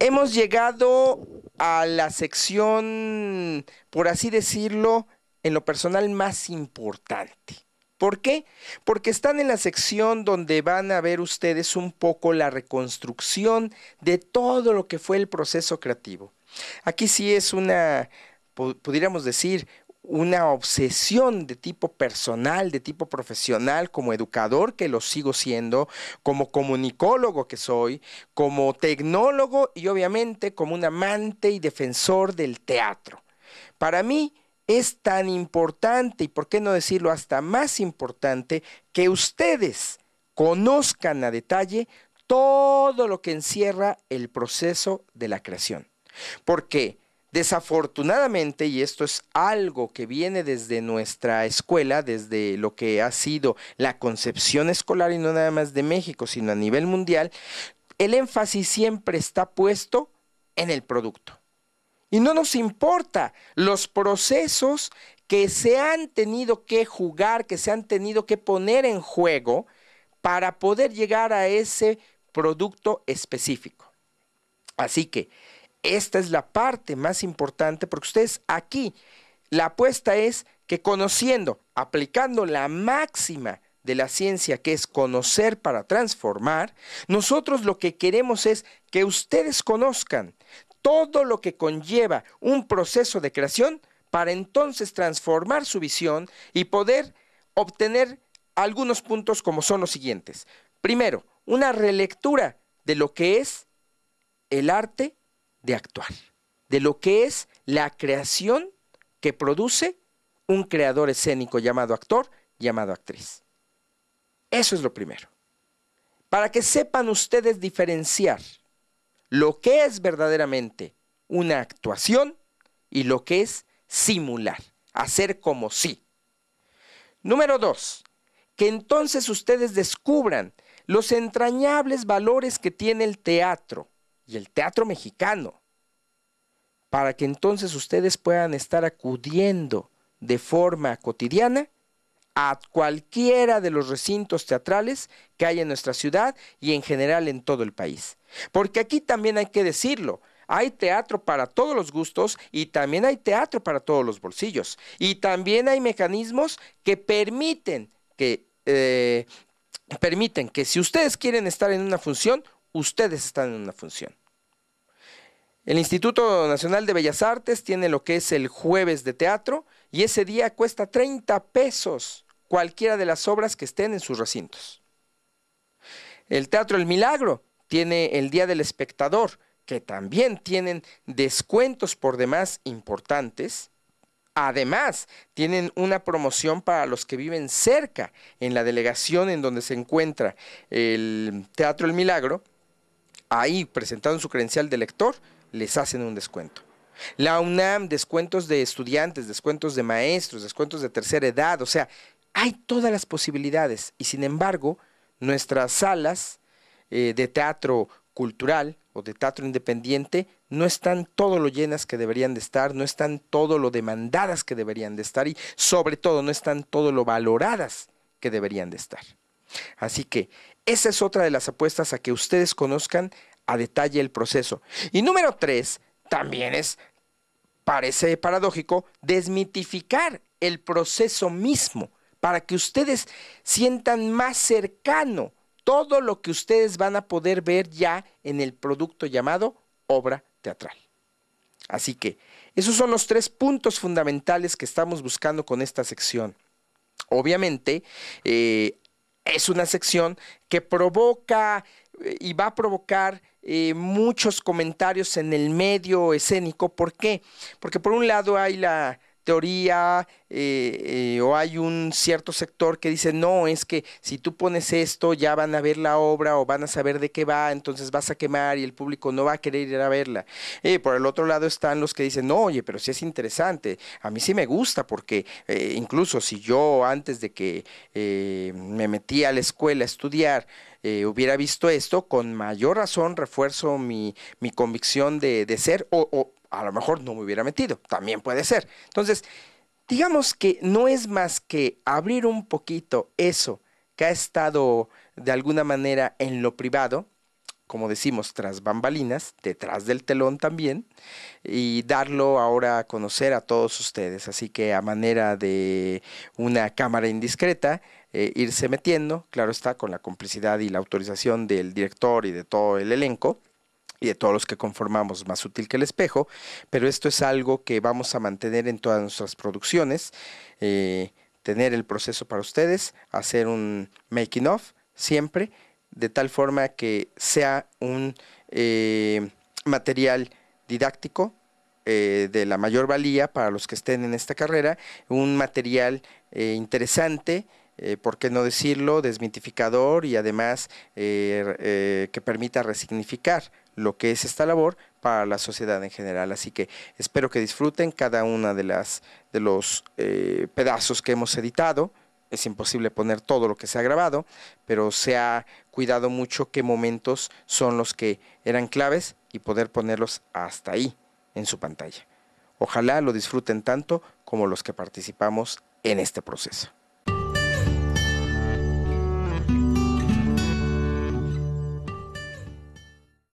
hemos llegado a la sección, por así decirlo, en lo personal más importante. ¿Por qué? Porque están en la sección donde van a ver ustedes un poco la reconstrucción de todo lo que fue el proceso creativo. Aquí sí es una, pudiéramos decir, una obsesión de tipo personal, de tipo profesional, como educador que lo sigo siendo, como comunicólogo que soy, como tecnólogo y obviamente como un amante y defensor del teatro. Para mí es tan importante, y por qué no decirlo hasta más importante, que ustedes conozcan a detalle todo lo que encierra el proceso de la creación. ¿Por qué? Desafortunadamente, y esto es algo que viene desde nuestra escuela, desde lo que ha sido la concepción escolar y no nada más de México, sino a nivel mundial, el énfasis siempre está puesto en el producto. Y no nos importa los procesos que se han tenido que jugar, que se han tenido que poner en juego para poder llegar a ese producto específico. Así que esta es la parte más importante porque ustedes aquí, la apuesta es que conociendo, aplicando la máxima de la ciencia que es conocer para transformar, nosotros lo que queremos es que ustedes conozcan todo lo que conlleva un proceso de creación para entonces transformar su visión y poder obtener algunos puntos como son los siguientes. Primero, una relectura de lo que es el arte de actuar, de lo que es la creación que produce un creador escénico llamado actor, llamado actriz. Eso es lo primero. Para que sepan ustedes diferenciar lo que es verdaderamente una actuación y lo que es simular, hacer como si. Número dos, que entonces ustedes descubran los entrañables valores que tiene el teatro y el teatro mexicano, para que entonces ustedes puedan estar acudiendo de forma cotidiana a cualquiera de los recintos teatrales que hay en nuestra ciudad y en general en todo el país. Porque aquí también hay que decirlo, hay teatro para todos los gustos y también hay teatro para todos los bolsillos. Y también hay mecanismos que permiten que, eh, permiten que si ustedes quieren estar en una función, ustedes están en una función. El Instituto Nacional de Bellas Artes tiene lo que es el jueves de teatro y ese día cuesta 30 pesos cualquiera de las obras que estén en sus recintos. El Teatro El Milagro tiene el Día del Espectador, que también tienen descuentos por demás importantes. Además, tienen una promoción para los que viven cerca en la delegación en donde se encuentra el Teatro El Milagro. Ahí, presentando su credencial de lector, les hacen un descuento. La UNAM, descuentos de estudiantes, descuentos de maestros, descuentos de tercera edad, o sea, hay todas las posibilidades. Y sin embargo, nuestras salas eh, de teatro cultural o de teatro independiente no están todo lo llenas que deberían de estar, no están todo lo demandadas que deberían de estar y sobre todo no están todo lo valoradas que deberían de estar. Así que esa es otra de las apuestas a que ustedes conozcan a detalle el proceso. Y número tres, también es, parece paradójico, desmitificar el proceso mismo para que ustedes sientan más cercano todo lo que ustedes van a poder ver ya en el producto llamado obra teatral. Así que esos son los tres puntos fundamentales que estamos buscando con esta sección. Obviamente, eh, es una sección que provoca eh, y va a provocar eh, muchos comentarios en el medio escénico. ¿Por qué? Porque por un lado hay la teoría eh, eh, o hay un cierto sector que dice, no, es que si tú pones esto ya van a ver la obra o van a saber de qué va, entonces vas a quemar y el público no va a querer ir a verla. por el otro lado están los que dicen, no, oye, pero si es interesante, a mí sí me gusta porque incluso si yo antes de que me metí a la escuela a estudiar, eh, hubiera visto esto, con mayor razón refuerzo mi, convicción de, de ser o, o a lo mejor no me hubiera metido, también puede ser. Entonces, digamos que no es más que abrir un poquito eso que ha estado de alguna manera en lo privado como decimos, tras bambalinas, detrás del telón también, y darlo ahora a conocer a todos ustedes. Así que a manera de una cámara indiscreta, eh, irse metiendo, claro está, con la complicidad y la autorización del director y de todo el elenco y de todos los que conformamos más útil que el espejo, pero esto es algo que vamos a mantener en todas nuestras producciones, eh, tener el proceso para ustedes, hacer un making of siempre de tal forma que sea un eh, material didáctico eh, de la mayor valía para los que estén en esta carrera, un material eh, interesante, por qué no decirlo, desmitificador y además que permita resignificar lo que es esta labor para la sociedad en general. Así que espero que disfruten cada una de las de los pedazos que hemos editado es imposible poner todo lo que se ha grabado, pero se ha cuidado mucho qué momentos son los que eran claves y poder ponerlos hasta ahí en su pantalla. Ojalá lo disfruten tanto como los que participamos en este proceso.